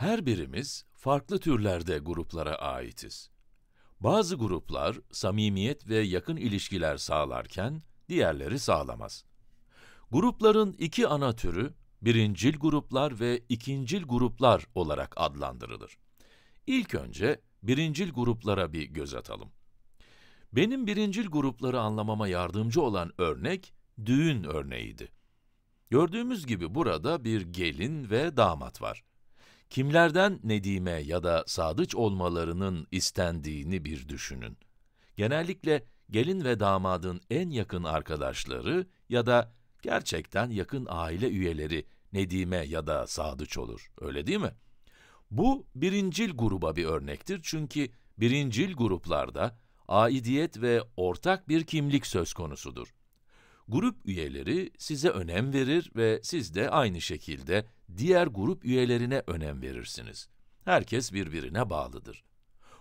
Her birimiz farklı türlerde gruplara aitiz. Bazı gruplar samimiyet ve yakın ilişkiler sağlarken diğerleri sağlamaz. Grupların iki ana türü birincil gruplar ve ikincil gruplar olarak adlandırılır. İlk önce birincil gruplara bir göz atalım. Benim birincil grupları anlamama yardımcı olan örnek, düğün örneğiydi. Gördüğümüz gibi burada bir gelin ve damat var. Kimlerden nedime ya da sadıç olmalarının istendiğini bir düşünün. Genellikle gelin ve damadın en yakın arkadaşları ya da gerçekten yakın aile üyeleri nedime ya da sadıç olur. Öyle değil mi? Bu birincil gruba bir örnektir çünkü birincil gruplarda aidiyet ve ortak bir kimlik söz konusudur. Grup üyeleri size önem verir ve siz de aynı şekilde diğer grup üyelerine önem verirsiniz. Herkes birbirine bağlıdır.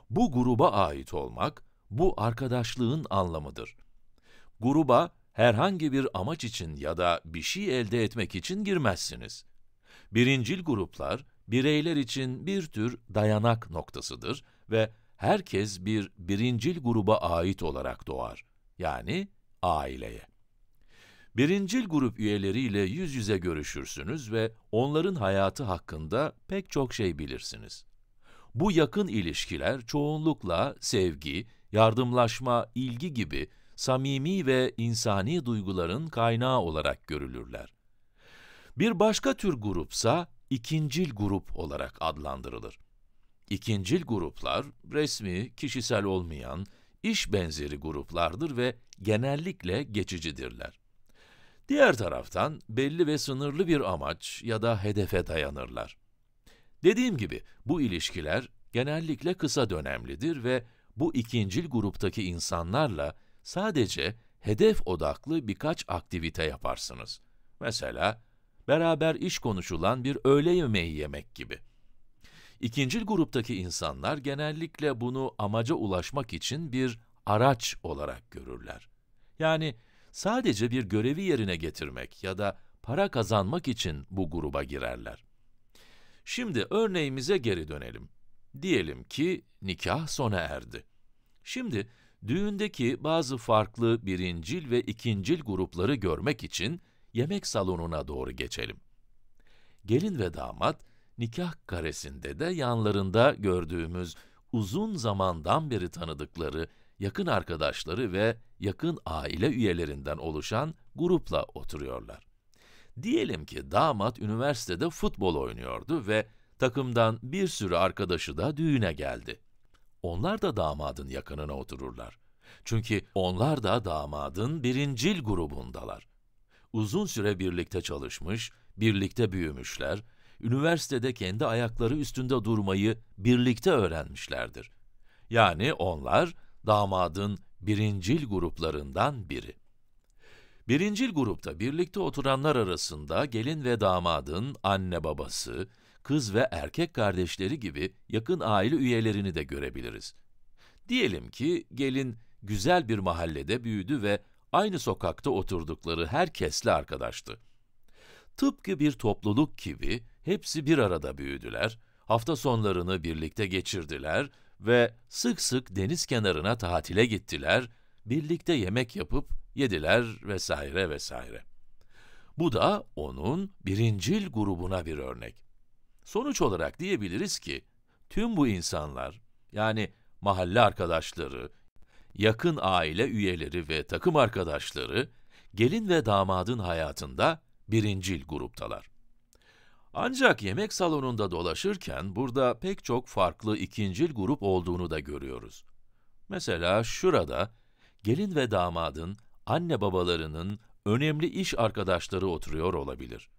Bu gruba ait olmak, bu arkadaşlığın anlamıdır. Gruba herhangi bir amaç için ya da bir şey elde etmek için girmezsiniz. Birincil gruplar, bireyler için bir tür dayanak noktasıdır ve herkes bir birincil gruba ait olarak doğar, yani aileye. Birincil grup üyeleriyle yüz yüze görüşürsünüz ve onların hayatı hakkında pek çok şey bilirsiniz. Bu yakın ilişkiler çoğunlukla sevgi, yardımlaşma, ilgi gibi samimi ve insani duyguların kaynağı olarak görülürler. Bir başka tür grupsa ikincil grup olarak adlandırılır. İkincil gruplar resmi, kişisel olmayan, iş benzeri gruplardır ve genellikle geçicidirler. Diğer taraftan belli ve sınırlı bir amaç ya da hedefe dayanırlar. Dediğim gibi bu ilişkiler genellikle kısa dönemlidir ve bu ikincil gruptaki insanlarla sadece hedef odaklı birkaç aktivite yaparsınız. Mesela beraber iş konuşulan bir öğle yemeği yemek gibi. İkincil gruptaki insanlar genellikle bunu amaca ulaşmak için bir araç olarak görürler. Yani sadece bir görevi yerine getirmek ya da para kazanmak için bu gruba girerler. Şimdi örneğimize geri dönelim. Diyelim ki nikah sona erdi. Şimdi düğündeki bazı farklı birincil ve ikincil grupları görmek için yemek salonuna doğru geçelim. Gelin ve damat nikah karesinde de yanlarında gördüğümüz uzun zamandan beri tanıdıkları yakın arkadaşları ve yakın aile üyelerinden oluşan grupla oturuyorlar. Diyelim ki damat üniversitede futbol oynuyordu ve takımdan bir sürü arkadaşı da düğüne geldi. Onlar da damadın yakınına otururlar. Çünkü onlar da damadın birincil grubundalar. Uzun süre birlikte çalışmış, birlikte büyümüşler, üniversitede kendi ayakları üstünde durmayı birlikte öğrenmişlerdir. Yani onlar damadın birincil gruplarından biri. Birincil grupta birlikte oturanlar arasında gelin ve damadın anne babası, kız ve erkek kardeşleri gibi yakın aile üyelerini de görebiliriz. Diyelim ki gelin güzel bir mahallede büyüdü ve aynı sokakta oturdukları herkesle arkadaştı. Tıpkı bir topluluk gibi hepsi bir arada büyüdüler, hafta sonlarını birlikte geçirdiler ve sık sık deniz kenarına tatile gittiler, birlikte yemek yapıp yediler vesaire vesaire. Bu da onun birincil grubuna bir örnek. Sonuç olarak diyebiliriz ki tüm bu insanlar yani mahalle arkadaşları, yakın aile üyeleri ve takım arkadaşları gelin ve damadın hayatında birincil gruptalar. Ancak yemek salonunda dolaşırken burada pek çok farklı ikincil grup olduğunu da görüyoruz. Mesela şurada gelin ve damadın anne babalarının önemli iş arkadaşları oturuyor olabilir.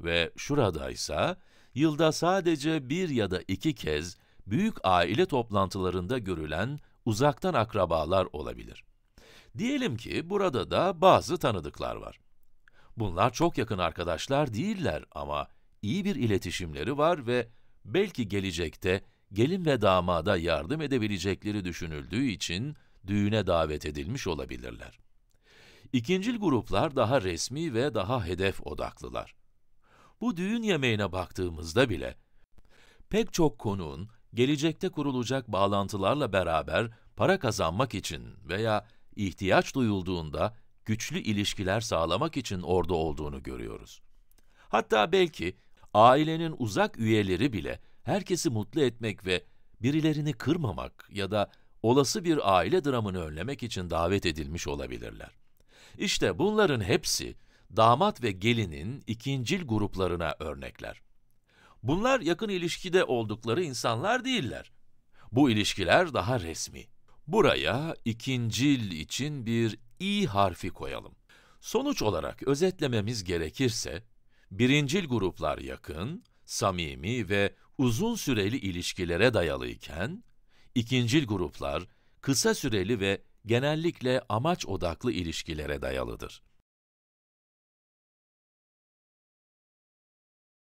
Ve şurada ise yılda sadece bir ya da iki kez büyük aile toplantılarında görülen uzaktan akrabalar olabilir. Diyelim ki burada da bazı tanıdıklar var. Bunlar çok yakın arkadaşlar değiller ama iyi bir iletişimleri var ve belki gelecekte gelin ve damada yardım edebilecekleri düşünüldüğü için düğüne davet edilmiş olabilirler. İkincil gruplar daha resmi ve daha hedef odaklılar. Bu düğün yemeğine baktığımızda bile pek çok konuğun gelecekte kurulacak bağlantılarla beraber para kazanmak için veya ihtiyaç duyulduğunda güçlü ilişkiler sağlamak için orada olduğunu görüyoruz. Hatta belki Ailenin uzak üyeleri bile herkesi mutlu etmek ve birilerini kırmamak ya da olası bir aile dramını önlemek için davet edilmiş olabilirler. İşte bunların hepsi damat ve gelinin ikincil gruplarına örnekler. Bunlar yakın ilişkide oldukları insanlar değiller. Bu ilişkiler daha resmi. Buraya ikincil için bir i harfi koyalım. Sonuç olarak özetlememiz gerekirse, birincil gruplar yakın, samimi ve uzun süreli ilişkilere dayalıyken, ikincil gruplar kısa süreli ve genellikle amaç odaklı ilişkilere dayalıdır.